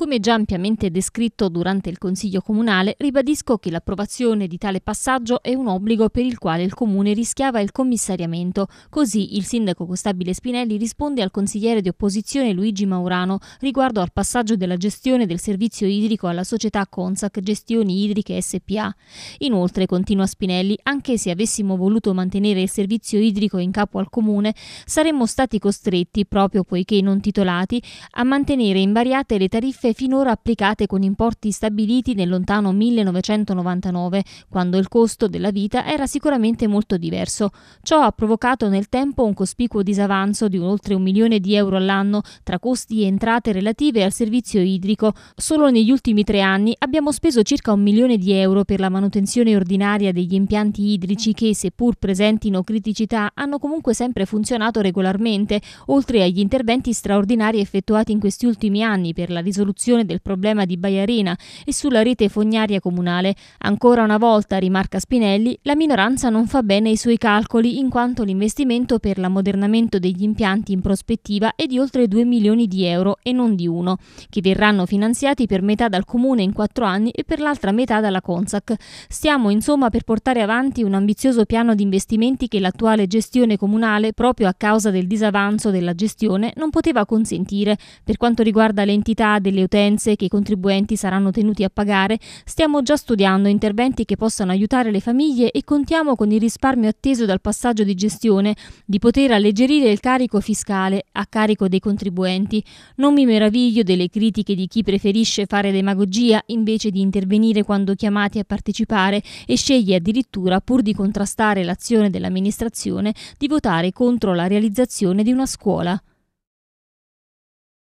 Come già ampiamente descritto durante il Consiglio Comunale, ribadisco che l'approvazione di tale passaggio è un obbligo per il quale il Comune rischiava il commissariamento. Così il sindaco Costabile Spinelli risponde al consigliere di opposizione Luigi Maurano riguardo al passaggio della gestione del servizio idrico alla società Consac Gestioni Idriche SPA. Inoltre, continua Spinelli, anche se avessimo voluto mantenere il servizio idrico in capo al Comune, saremmo stati costretti, proprio poiché non titolati, a mantenere invariate le tariffe state finora applicate con importi stabiliti nel lontano 1999, quando il costo della vita era sicuramente molto diverso. Ciò ha provocato nel tempo un cospicuo disavanzo di oltre un milione di euro all'anno tra costi e entrate relative al servizio idrico. Solo negli ultimi tre anni abbiamo speso circa un milione di euro per la manutenzione ordinaria degli impianti idrici che, seppur presentino criticità, hanno comunque sempre funzionato regolarmente, oltre agli interventi straordinari effettuati in questi ultimi anni per la risoluzione soluzione del problema di Baiarina e sulla rete fognaria comunale. Ancora una volta, rimarca Spinelli, la minoranza non fa bene i suoi calcoli in quanto l'investimento per l'ammodernamento degli impianti in prospettiva è di oltre 2 milioni di euro e non di uno, che verranno finanziati per metà dal Comune in quattro anni e per l'altra metà dalla Consac. Stiamo insomma per portare avanti un ambizioso piano di investimenti che l'attuale gestione comunale, proprio a causa del disavanzo della gestione, non poteva consentire. Per quanto riguarda l'entità delle le utenze che i contribuenti saranno tenuti a pagare, stiamo già studiando interventi che possano aiutare le famiglie e contiamo con il risparmio atteso dal passaggio di gestione di poter alleggerire il carico fiscale a carico dei contribuenti. Non mi meraviglio delle critiche di chi preferisce fare demagogia invece di intervenire quando chiamati a partecipare e sceglie addirittura, pur di contrastare l'azione dell'amministrazione, di votare contro la realizzazione di una scuola.